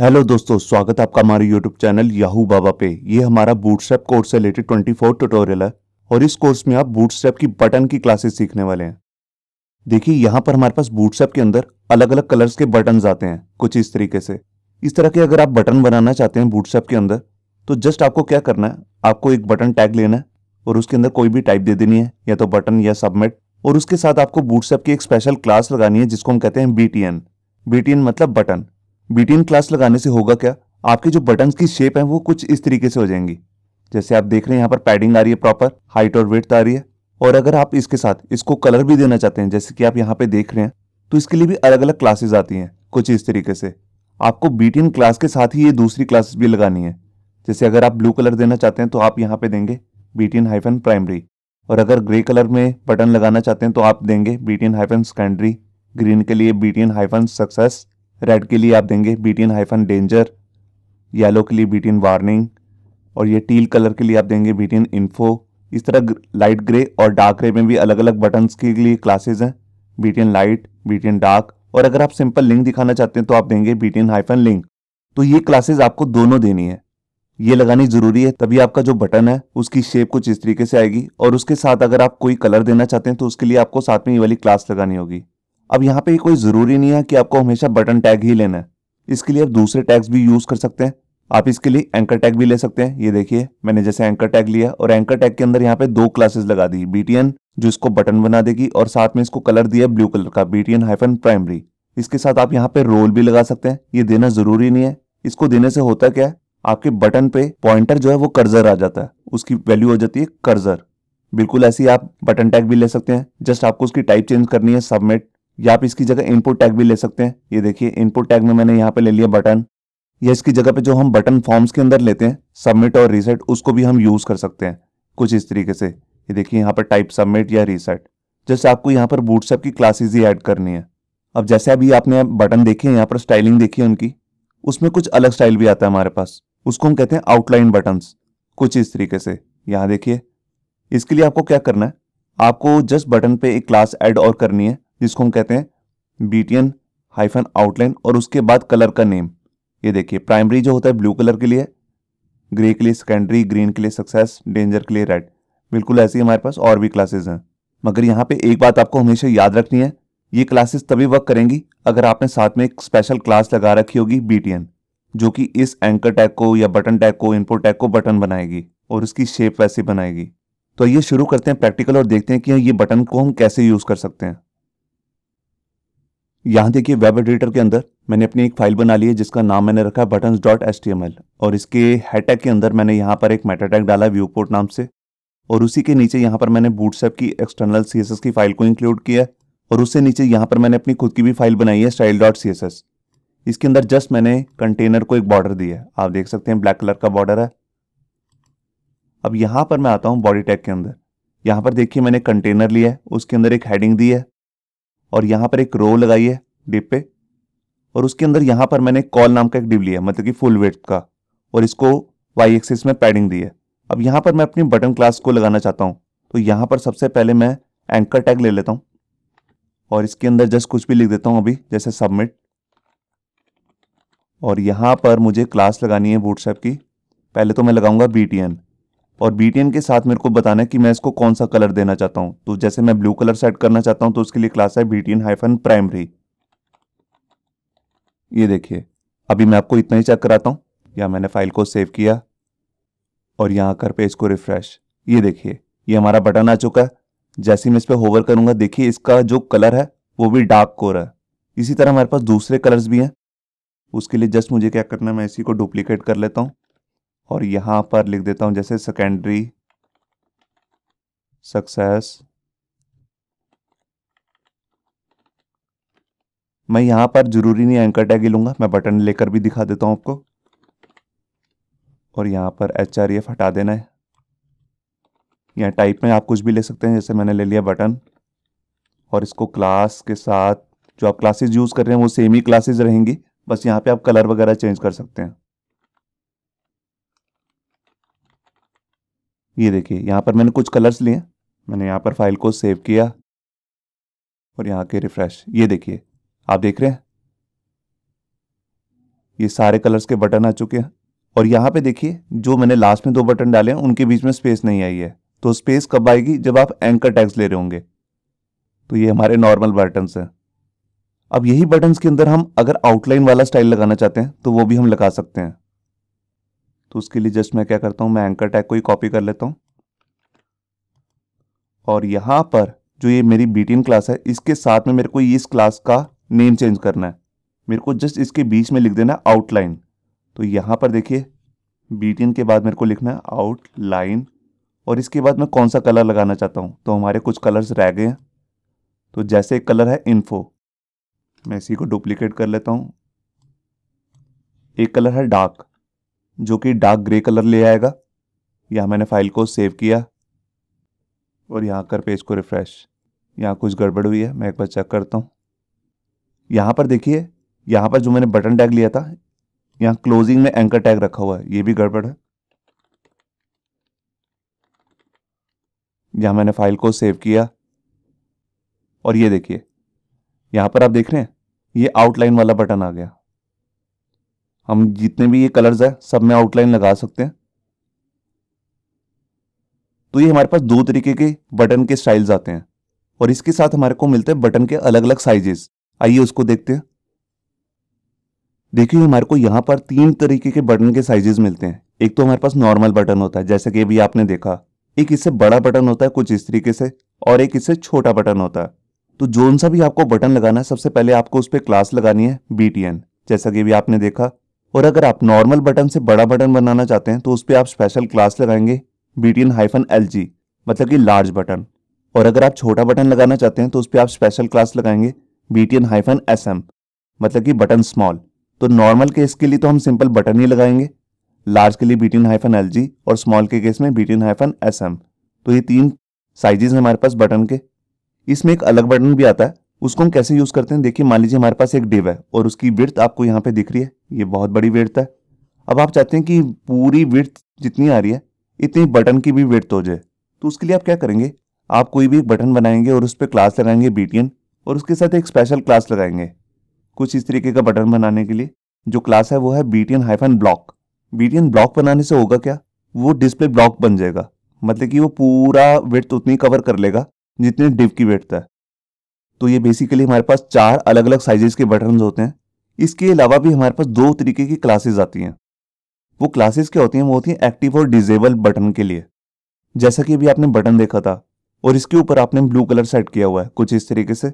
hello दोस्तों स्वागत है आपका हमारे यूट्यूब चैनल याहू बाबा पे ये हमारा बूटस्ट्रैप कोर्स से रिलेटेड 24 ट्यूटोरियल है और इस कोर्स में आप बूटस्ट्रैप की बटन की क्लासेस सीखने वाले हैं देखिए यहाँ पर हमारे पास बूटस्ट्रैप के अंदर अलग अलग कलर्स के बटन आते हैं कुछ इस तरीके से इस तरह के अगर आप बटन बनाना चाहते हैं बूटस्ट्रैप के अंदर तो जस्ट आपको क्या करना है आपको एक बटन टैग लेना है और उसके अंदर कोई भी टाइप दे देनी है या तो बटन या सबमिट और उसके साथ आपको बूटस्ट्रैप की एक स्पेशल क्लास लगानी है जिसको हम कहते हैं बी टी एन मतलब बटन बीटीएम क्लास लगाने से होगा क्या आपके जो बटन की शेप है वो कुछ इस तरीके से हो जाएंगी जैसे आप देख रहे हैं यहाँ पर पैडिंग आ रही है प्रॉपर हाइट और वेट आ रही है और अगर आप इसके साथ इसको कलर भी देना चाहते हैं जैसे कि आप यहाँ पे देख रहे हैं तो इसके लिए भी अलग अलग क्लासेस आती हैं कुछ इस तरीके से आपको बीटीएम क्लास के साथ ही ये दूसरी क्लासेस भी लगानी है जैसे अगर आप ब्लू कलर देना चाहते हैं तो आप यहाँ पे देंगे बीटीएन हाइफन प्राइमरी और अगर ग्रे कलर में बटन लगाना चाहते हैं तो आप देंगे बीटीएन हाइफन सेकेंडरी ग्रीन के लिए बीटीएन हाइफन सक्सेस रेड के लिए आप देंगे बीटीन हाइफन डेंजर येलो के लिए बीटीन वार्निंग और ये टील कलर के लिए आप देंगे बीटीन इन्फो इस तरह लाइट ग्रे और डार्क ग्रे में भी अलग अलग बटन्स के लिए क्लासेज हैं बीटीएन लाइट बीटीएन डार्क और अगर आप सिंपल लिंक दिखाना चाहते हैं तो आप देंगे बीटीएन हाइफन लिंक तो ये क्लासेज आपको दोनों देनी है ये लगानी जरूरी है तभी आपका जो बटन है उसकी शेप कुछ इस तरीके से आएगी और उसके साथ अगर आप कोई कलर देना चाहते हैं तो उसके लिए आपको साथ में ये वाली क्लास लगानी होगी अब यहाँ पे कोई ज़रूरी नहीं है कि आपको हमेशा बटन टैग ही लेना है इसके लिए आप दूसरे टैग्स भी यूज़ कर सकते हैं आप इसके लिए एंकर टैग भी ले सकते हैं ये देखिए मैंने जैसे एंकर टैग लिया और एंकर टैग के अंदर यहाँ पे दो क्लासेस लगा दी बीटीएन जो इसको बटन बना देगी और साथ में इसको कलर दिया ब्लू कलर का बीटीएन हाइफन प्राइमरी इसके साथ आप यहाँ पे रोल भी लगा सकते हैं ये देना जरूरी नहीं है इसको देने से होता क्या है आपके बटन पे पॉइंटर जो है वो कर्जर आ जाता है उसकी वैल्यू हो जाती है कर्जर बिल्कुल ऐसी आप बटन टैग भी ले सकते हैं जस्ट आपको उसकी टाइप चेंज करनी है सबमिट या आप इसकी जगह इनपुट टैग भी ले सकते हैं ये देखिए इनपुट टैग में मैंने यहाँ पे ले लिया बटन या इसकी जगह पे जो हम बटन फॉर्म्स के अंदर लेते हैं सबमिट और रीसेट उसको भी हम यूज़ कर सकते हैं कुछ इस तरीके से ये देखिए यहाँ पर टाइप सबमिट या रीसेट जैसे आपको यहाँ पर बूटसेप की क्लासेज ही ऐड करनी है अब जैसे अभी आपने बटन देखी है यहाँ पर स्टाइलिंग देखी है उनकी उसमें कुछ अलग स्टाइल भी आता है हमारे पास उसको हम कहते हैं आउटलाइन बटन कुछ इस तरीके से यहाँ देखिए इसके लिए आपको क्या करना है आपको जस्ट बटन पे एक क्लास ऐड और करनी है जिसको हम कहते हैं बीटीएन हाइफन आउटलाइन और उसके बाद कलर का नेम ये देखिए प्राइमरी जो होता है ब्लू कलर के लिए ग्रे के लिए सेकेंडरी ग्रीन के लिए सक्सेस डेंजर के लिए रेड बिल्कुल ऐसी हमारे पास और भी क्लासेज हैं मगर यहाँ पे एक बात आपको हमेशा याद रखनी है ये क्लासेस तभी वर्क करेंगी अगर आपने साथ में एक स्पेशल क्लास लगा रखी होगी बीटीएन जो कि इस एंकर टैग को या बटन टैग को इनपुट टैग को बटन बनाएगी और उसकी शेप वैसे बनाएगी तो ये शुरू करते हैं प्रैक्टिकल और देखते हैं कि ये बटन को हम कैसे यूज़ कर सकते हैं यहाँ देखिए वेब एडिटर के अंदर मैंने अपनी एक फाइल बना ली है जिसका नाम मैंने रखा है button dot S T M L और इसके हैटैग के अंदर मैंने यहाँ पर एक मेटा टैग डाला व्यू पोर्ट नाम से और उसी के नीचे यहाँ पर मैंने बूटसेप की एक्सटर्नल सी एस एस की फाइल को इंक्लूड किया है और उससे नीचे यहाँ पर मैंने अपनी खुद की भी फाइल बनाई है style dot C S S इसके अंदर जस्ट मैंने कंटेनर को एक बॉर्डर दिया है आप देख सकते हैं ब्लैक कलर का बॉर्डर है अब यहाँ पर मैं आता हूँ बॉडी टैग के अंदर यहाँ पर देखिए मैंने कंटेनर लिया है उसके अंदर एक हेडिंग दी है और यहां पर एक रो लगाई है डिप पे और उसके अंदर यहां पर मैंने कॉल नाम का एक डिप लिया मतलब कि फुल वेट का और इसको वाई एक्सिस में पैडिंग दी है अब यहां पर मैं अपनी बटन क्लास को लगाना चाहता हूं तो यहां पर सबसे पहले मैं एंकर टैग ले लेता हूं और इसके अंदर जस्ट कुछ भी लिख देता हूं अभी जैसे सबमिट और यहां पर मुझे क्लास लगानी है बूट की पहले तो मैं लगाऊंगा बी टी एन और बी के साथ मेरे को बताना है कि मैं इसको कौन सा कलर देना चाहता हूँ तो जैसे मैं ब्लू कलर सेट करना चाहता हूँ तो उसके लिए क्लास है बीटीएन हाइफन प्राइमरी ये देखिए अभी मैं आपको इतना ही चेक कराता हूँ या मैंने फाइल को सेव किया और यहाँ आकर पे इसको रिफ्रेश ये देखिए ये हमारा बटन आ चुका है जैसे मैं इस पर होवर करूंगा देखिए इसका जो कलर है वो भी डार्क कोर है इसी तरह हमारे पास दूसरे कलर्स भी हैं उसके लिए जस्ट मुझे क्या करना है मैं इसी को डुप्लीकेट कर लेता हूँ और यहां पर लिख देता हूं जैसे सेकेंडरी सक्सेस मैं यहां पर ज़रूरी नहीं एंकर टैग ही लूंगा मैं बटन लेकर भी दिखा देता हूँ आपको और यहाँ पर एच आर एफ हटा देना है यहाँ टाइप में आप कुछ भी ले सकते हैं जैसे मैंने ले लिया बटन और इसको क्लास के साथ जो आप क्लासेस यूज़ कर रहे हैं वो सेम ही क्लासेस रहेंगी बस यहाँ पे आप कलर वगैरह चेंज कर सकते हैं ये देखिए यहाँ पर मैंने कुछ कलर्स लिए मैंने यहाँ पर फाइल को सेव किया और यहाँ के रिफ्रेश ये देखिए आप देख रहे हैं ये सारे कलर्स के बटन आ चुके हैं और यहाँ पे देखिए जो मैंने लास्ट में दो बटन डाले हैं उनके बीच में स्पेस नहीं आई है तो स्पेस कब आएगी जब आप एंकर टैक्स ले रहे होंगे तो ये हमारे नॉर्मल बटन्स हैं अब यही बटन्स के अंदर हम अगर आउटलाइन वाला स्टाइल लगाना चाहते हैं तो वो भी हम लगा सकते हैं तो उसके लिए जस्ट मैं क्या करता हूँ मैं एंकर टैग को ही कॉपी कर लेता हूँ और यहाँ पर जो ये मेरी बीटीन क्लास है इसके साथ में मेरे को इस क्लास का नेम चेंज करना है मेरे को जस्ट इसके बीच में लिख देना आउटलाइन तो यहाँ पर देखिए बीटीन के बाद मेरे को लिखना है आउटलाइन और इसके बाद मैं कौन सा कलर लगाना चाहता हूँ तो हमारे कुछ कलर्स रह गए हैं तो जैसे एक कलर है इन्फो मैं इसी को डुप्लीकेट कर लेता हूँ एक कलर है डार्क जो कि डार्क ग्रे कलर ले आएगा यहाँ मैंने फाइल को सेव किया और यहाँ कर पेज को रिफ़्रेश यहाँ कुछ गड़बड़ हुई है मैं एक बार चेक करता हूँ यहाँ पर देखिए यहाँ पर जो मैंने बटन टैग लिया था यहाँ क्लोजिंग में एंकर टैग रखा हुआ है ये भी गड़बड़ है यहाँ मैंने फाइल को सेव किया और ये देखिए यहाँ पर आप देख रहे हैं ये आउटलाइन वाला बटन आ गया हम जितने भी ये कलर्स हैं सब में आउटलाइन लगा सकते हैं तो ये हमारे पास दो तरीके के बटन के स्टाइल्स आते हैं और इसके साथ हमारे को मिलते हैं बटन के अलग अलग साइजेस आइए उसको देखते हैं देखिए हमारे को यहां पर तीन तरीके के बटन के साइजेस मिलते हैं एक तो हमारे पास नॉर्मल बटन होता है जैसे कि अभी आपने देखा एक इससे बड़ा बटन होता है कुछ इस तरीके से और एक इससे छोटा बटन होता है तो जोन सा भी आपको बटन लगाना है सबसे पहले आपको उस पर क्लास लगानी है बी जैसा कि अभी आपने देखा और अगर आप नॉर्मल बटन से बड़ा बटन बनाना चाहते हैं तो उस पर आप स्पेशल क्लास लगाएंगे बीटीन हाइफन एल जी मतलब कि लार्ज बटन और अगर आप छोटा बटन लगाना चाहते हैं तो उस पर आप स्पेशल क्लास लगाएंगे बीटीएन हाइफन एस एम मतलब कि बटन स्मॉल तो नॉर्मल केस के लिए तो हम सिंपल बटन ही लगाएंगे लार्ज के लिए बीटीएन हाइफन एल जी और स्मॉल के केस में बीटीन हाइफन एस एम तो ये तीन साइजेज हमारे पास बटन के इसमें एक अलग बटन भी आता है उसको हम कैसे यूज करते हैं देखिए मान लीजिए हमारे पास एक डिव है और उसकी विर्थ आपको यहाँ पे दिख रही है ये बहुत बड़ी विर्थ है अब आप चाहते हैं कि पूरी विर्थ जितनी आ रही है इतनी बटन की भी विर्थ हो जाए तो उसके लिए आप क्या करेंगे आप कोई भी एक बटन बनाएंगे और उस पर क्लास लगाएंगे बी और उसके साथ एक स्पेशल क्लास लगाएंगे कुछ इस तरीके का बटन बनाने के लिए जो क्लास है वो है B T hyphen block B block बनाने से होगा क्या वो डिस्प्ले ब्लॉक बन जाएगा मतलब कि वो पूरा विर्थ उतनी कवर कर लेगा जितनी डिव की वेट है तो ये बेसिकली हमारे पास चार अलग अलग साइजेस के बटन होते हैं इसके अलावा भी हमारे पास दो तरीके की क्लासेज आती हैं वो क्लासेस क्या होती हैं वो होती हैं एक्टिव और डिजेबल बटन के लिए जैसा कि अभी आपने बटन देखा था और इसके ऊपर आपने ब्लू कलर सेट किया हुआ है कुछ इस तरीके से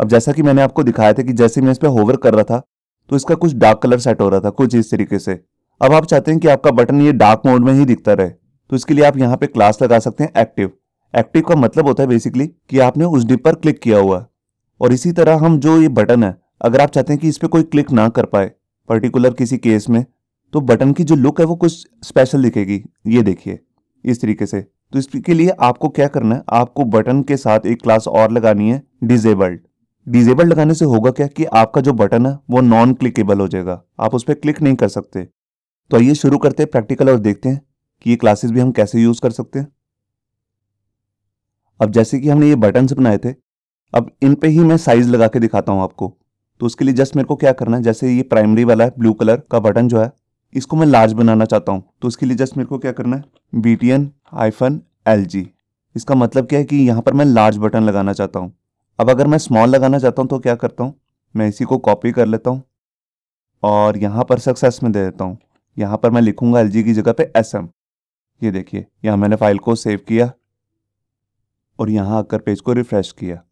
अब जैसा कि मैंने आपको दिखाया था कि जैसे मैं इस पर होवर कर रहा था तो इसका कुछ डार्क कलर सेट हो रहा था कुछ इस तरीके से अब आप चाहते हैं कि आपका बटन ये डार्क मोड में ही दिखता रहे तो इसके लिए आप यहाँ पे क्लास लगा सकते हैं एक्टिव एक्टिव का मतलब होता है बेसिकली कि आपने उस डिप पर क्लिक किया हुआ और इसी तरह हम जो ये बटन है अगर आप चाहते हैं कि इस पर कोई क्लिक ना कर पाए पर्टिकुलर किसी केस में तो बटन की जो लुक है वो कुछ स्पेशल दिखेगी ये देखिए इस तरीके से तो इसके लिए आपको क्या करना है आपको बटन के साथ एक क्लास और लगानी है डिजेबल्ड डिजेबल्ड लगाने से होगा क्या कि आपका जो बटन है वो नॉन क्लिकेबल हो जाएगा आप उस पर क्लिक नहीं कर सकते तो आइए शुरू करते हैं प्रैक्टिकल और देखते हैं कि ये क्लासेस भी हम कैसे यूज़ कर सकते हैं अब जैसे कि हमने ये बटन्स बनाए थे अब इन पे ही मैं साइज लगा के दिखाता हूँ आपको तो उसके लिए जस्ट मेरे को क्या करना है जैसे ये प्राइमरी वाला है ब्लू कलर का बटन जो है इसको मैं लार्ज बनाना चाहता हूँ तो उसके लिए जस्ट मेरे को क्या करना है B T N hyphen L G इसका मतलब क्या है कि यहाँ पर मैं लार्ज बटन लगाना चाहता हूँ अब अगर मैं स्मॉल लगाना चाहता हूँ तो क्या करता हूँ मैं इसी को कॉपी कर लेता हूँ और यहाँ पर सक्सेस में दे देता हूँ यहाँ पर मैं लिखूंगा एल की जगह पे एस एम ये देखिए यहाँ मैंने फाइल को सेव किया और यहाँ आकर पेज को रिफ्रेश किया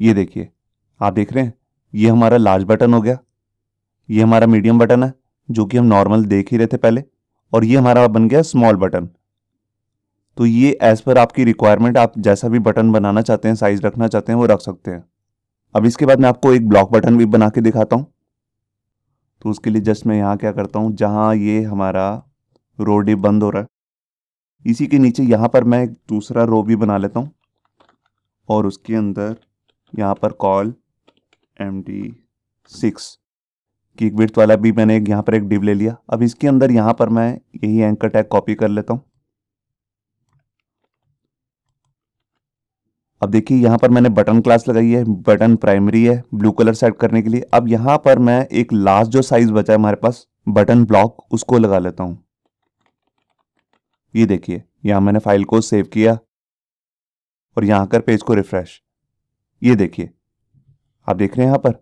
ये देखिए आप देख रहे हैं ये हमारा लार्ज बटन हो गया ये हमारा मीडियम बटन है जो कि हम नॉर्मल देख ही रहे थे पहले और ये हमारा बन गया स्मॉल बटन तो ये एज पर आपकी रिक्वायरमेंट आप जैसा भी बटन बनाना चाहते हैं साइज रखना चाहते हैं वो रख सकते हैं अब इसके बाद मैं आपको एक ब्लॉक बटन भी बना के दिखाता हूँ तो उसके लिए जस्ट मैं यहाँ क्या करता हूँ जहाँ ये हमारा रो डे बंद हो रहा है इसी के नीचे यहाँ पर मैं एक दूसरा रो भी बना लेता हूँ और उसके अंदर यहाँ पर कॉल एम डी सिक्स की विथ वाला भी मैंने यहाँ पर एक डिव ले लिया अब इसके अंदर यहाँ पर मैं यही एंकर टैग कॉपी कर लेता हूँ अब देखिए यहाँ पर मैंने बटन क्लास लगाई है बटन प्राइमरी है ब्लू कलर सेट करने के लिए अब यहाँ पर मैं एक लास्ट जो साइज बचा है हमारे पास बटन ब्लॉक उसको लगा लेता हूँ ये देखिए यहाँ मैंने फाइल को सेव किया और यहाँ कर पेज को रिफ्रेश ये देखिए आप देख रहे हैं यहां पर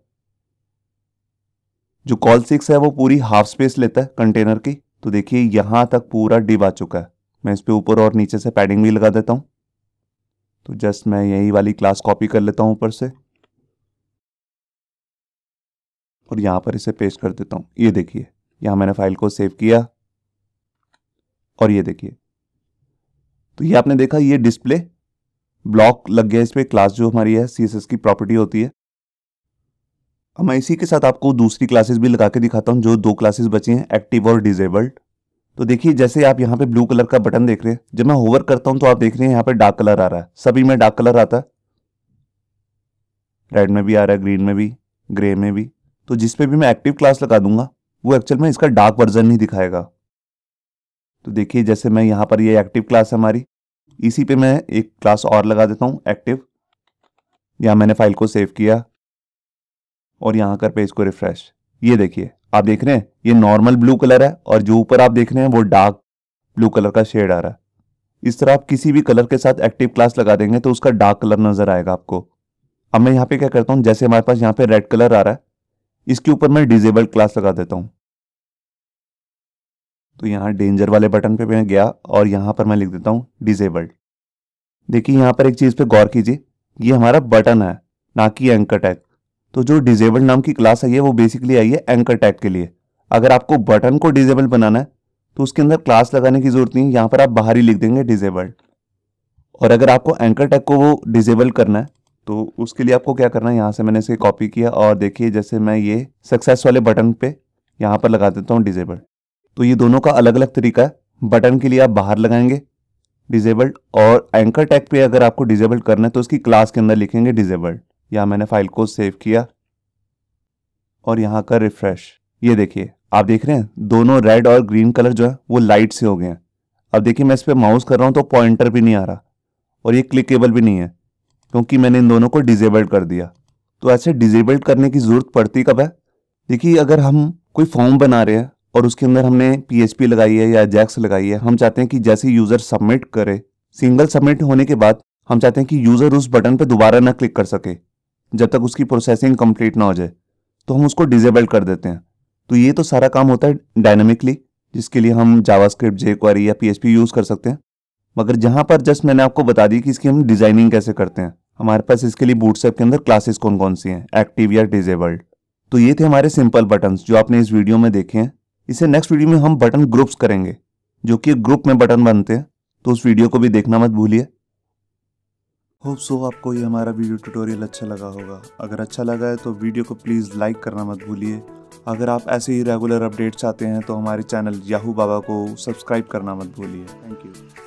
जो कॉल सिक्स है वो पूरी हाफ स्पेस लेता है कंटेनर की तो देखिए यहां तक पूरा डिब आ चुका है मैं इस पर ऊपर और नीचे से पैडिंग भी लगा देता हूं तो जस्ट मैं यही वाली क्लास कॉपी कर लेता हूं ऊपर से और यहां पर इसे पेस्ट कर देता हूं ये देखिए यहां मैंने फाइल को सेव किया और ये देखिए तो ये आपने देखा ये डिस्प्ले ब्लॉक लग गया इस पर क्लास जो हमारी है सी की प्रॉपर्टी होती है अब मैं इसी के साथ आपको दूसरी क्लासेस भी लगा के दिखाता हूँ जो दो क्लासेस बची हैं एक्टिव और डिजेबल्ड तो देखिए जैसे आप यहाँ पे ब्लू कलर का बटन देख रहे हैं जब मैं होवर करता हूँ तो आप देख रहे हैं यहाँ पे डार्क कलर आ रहा है सभी में डार्क कलर आता है रेड में भी आ रहा है ग्रीन में भी ग्रे में भी तो जिस पे भी मैं एक्टिव क्लास लगा दूंगा वो एक्चुअल में इसका डार्क वर्जन नहीं दिखाएगा तो देखिए जैसे मैं यहाँ पर ये एक्टिव क्लास है हमारी इसी पे मैं एक क्लास और लगा देता हूँ एक्टिव यहाँ मैंने फाइल को सेव किया और यहाँ कर पेज को रिफ्रेश ये देखिए आप देख रहे हैं ये नॉर्मल ब्लू कलर है और जो ऊपर आप देख रहे हैं वो डार्क ब्लू कलर का शेड आ रहा है इस तरह आप किसी भी कलर के साथ एक्टिव क्लास लगा देंगे तो उसका डार्क कलर नजर आएगा आपको अब मैं यहाँ पे क्या करता हूँ जैसे हमारे पास यहाँ पे रेड कलर आ रहा है इसके ऊपर मैं डिजेबल्ड क्लास लगा देता हूँ तो यहाँ डेंजर वाले बटन पे मैं गया और यहाँ पर मैं लिख देता हूँ डिजेबल्ड देखिए यहाँ पर एक चीज़ पे गौर कीजिए ये हमारा बटन है ना कि एंकर टैग तो जो डिजेबल्ड नाम की क्लास आई है वो बेसिकली आई है एंकर टैग के लिए अगर आपको बटन को डिजेबल बनाना है तो उसके अंदर क्लास लगाने की जरूरत नहीं है यहाँ पर आप बाहर ही लिख देंगे डिजेबल्ड और अगर आपको एंकर टैग को वो डिजेबल करना है तो उसके लिए आपको क्या करना है यहाँ से मैंने इसे कॉपी किया और देखिए जैसे मैं ये सक्सेस वाले बटन पे यहाँ पर लगा देता हूँ डिजेबल्ड तो ये दोनों का अलग अलग तरीका है बटन के लिए आप बाहर लगाएंगे डिजेबल्ड और एंकर टैग पे अगर आपको डिजेबल्ड करना है तो उसकी क्लास के अंदर लिखेंगे डिजेबल्ड या मैंने फाइल को सेव किया और यहाँ का रिफ्रेश ये देखिए आप देख रहे हैं दोनों रेड और ग्रीन कलर जो है वो लाइट से हो गए हैं अब देखिए मैं इस पर माउस कर रहा हूँ तो पॉइंटर भी नहीं आ रहा और ये क्लिकेबल भी नहीं है क्योंकि मैंने इन दोनों को डिजेबल्ड कर दिया तो ऐसे डिजेबल्ड करने की ज़रूरत पड़ती कब है देखिए अगर हम कोई फॉर्म बना रहे हैं और उसके अंदर हमने पी लगाई है या जैक्स लगाई है हम चाहते हैं कि जैसे यूज़र सबमिट करे सिंगल सबमिट होने के बाद हम चाहते हैं कि यूज़र उस बटन पर दोबारा ना क्लिक कर सके जब तक उसकी प्रोसेसिंग कंप्लीट ना हो जाए तो हम उसको डिजेबल कर देते हैं तो ये तो सारा काम होता है डायनामिकली जिसके लिए हम जावास्क्रिप्ट जे क्वारी या पी यूज़ कर सकते हैं मगर जहां पर जस्ट मैंने आपको बता दी कि इसकी हम डिज़ाइनिंग कैसे करते हैं हमारे पास इसके लिए बूटसेप के अंदर क्लासेस कौन कौन सी हैं एक्टिव या डिजेबल्ड तो ये थे हमारे सिंपल बटन जो आपने इस वीडियो में देखे हैं इसे नेक्स्ट वीडियो में हम बटन ग्रुप्स करेंगे जो कि ग्रुप में बटन बनते हैं तो उस वीडियो को भी देखना मत भूलिए होप सो आपको ये हमारा वीडियो ट्यूटोरियल अच्छा लगा होगा अगर अच्छा लगा है तो वीडियो को प्लीज़ लाइक करना मत भूलिए अगर आप ऐसे ही रेगुलर अपडेट्स चाहते हैं तो हमारे चैनल याहू बाबा को सब्सक्राइब करना मत भूलिए थैंक यू